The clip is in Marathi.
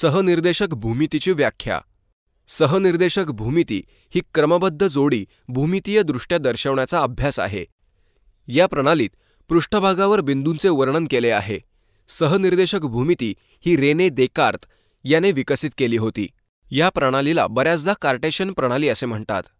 सहनिर्देशक भूमितीची व्याख्या सहनिर्देशक भूमिती ही क्रमबद्ध जोडी भूमितीयदृष्ट्या दर्शवण्याचा अभ्यास आहे या प्रणालीत पृष्ठभागावर बिंदूंचे वर्णन केले आहे सहनिर्देशक भूमिती ही रेने देकार्त याने विकसित केली होती या प्रणालीला बऱ्याचदा कार्टेशन प्रणाली असे म्हणतात